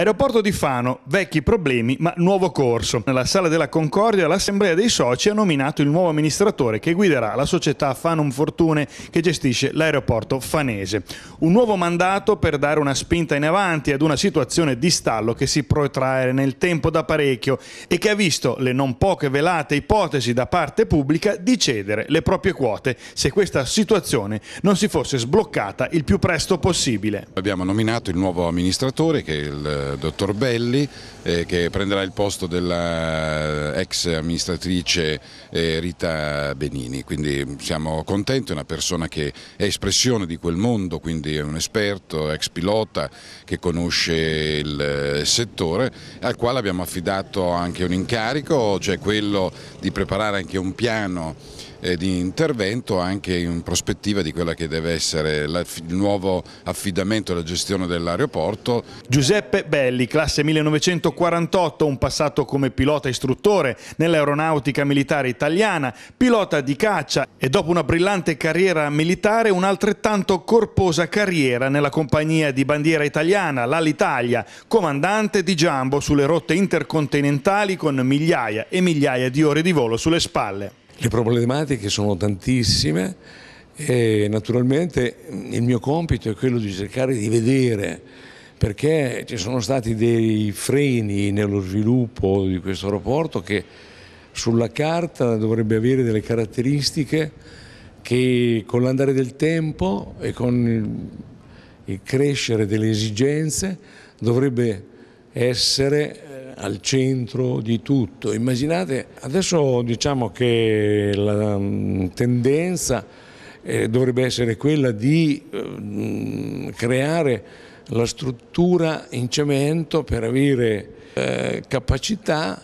Aeroporto di Fano, vecchi problemi ma nuovo corso. Nella sala della Concordia l'assemblea dei soci ha nominato il nuovo amministratore che guiderà la società Fanum Fortune che gestisce l'aeroporto fanese. Un nuovo mandato per dare una spinta in avanti ad una situazione di stallo che si protrae nel tempo da parecchio e che ha visto le non poche velate ipotesi da parte pubblica di cedere le proprie quote se questa situazione non si fosse sbloccata il più presto possibile. Abbiamo nominato il nuovo amministratore che è il dottor Belli eh, che prenderà il posto della eh, ex amministratrice eh, Rita Benini, quindi mm, siamo contenti, è una persona che è espressione di quel mondo, quindi è un esperto, ex pilota che conosce il eh, settore, al quale abbiamo affidato anche un incarico, cioè quello di preparare anche un piano eh, di intervento anche in prospettiva di quella che deve essere il nuovo affidamento e la gestione dell'aeroporto. Giuseppe Belli, classe 1948, un passato come pilota istruttore nell'aeronautica militare italiana, pilota di caccia e dopo una brillante carriera militare un'altrettanto corposa carriera nella compagnia di bandiera italiana, l'Alitalia, comandante di Giambo sulle rotte intercontinentali con migliaia e migliaia di ore di volo sulle spalle. Le problematiche sono tantissime e naturalmente il mio compito è quello di cercare di vedere perché ci sono stati dei freni nello sviluppo di questo rapporto che sulla carta dovrebbe avere delle caratteristiche che con l'andare del tempo e con il crescere delle esigenze dovrebbe essere al centro di tutto. Immaginate, adesso diciamo che la mm, tendenza eh, dovrebbe essere quella di eh, creare la struttura in cemento per avere eh, capacità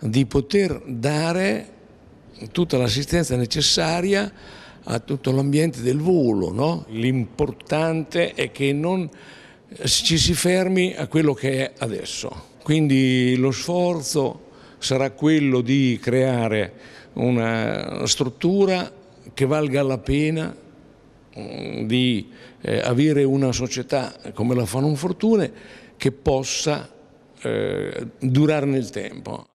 di poter dare tutta l'assistenza necessaria a tutto l'ambiente del volo. No? L'importante è che non ci si fermi a quello che è adesso. Quindi lo sforzo sarà quello di creare una struttura che valga la pena mm, di eh, avere una società come la Fanon Fortune che possa eh, durare nel tempo.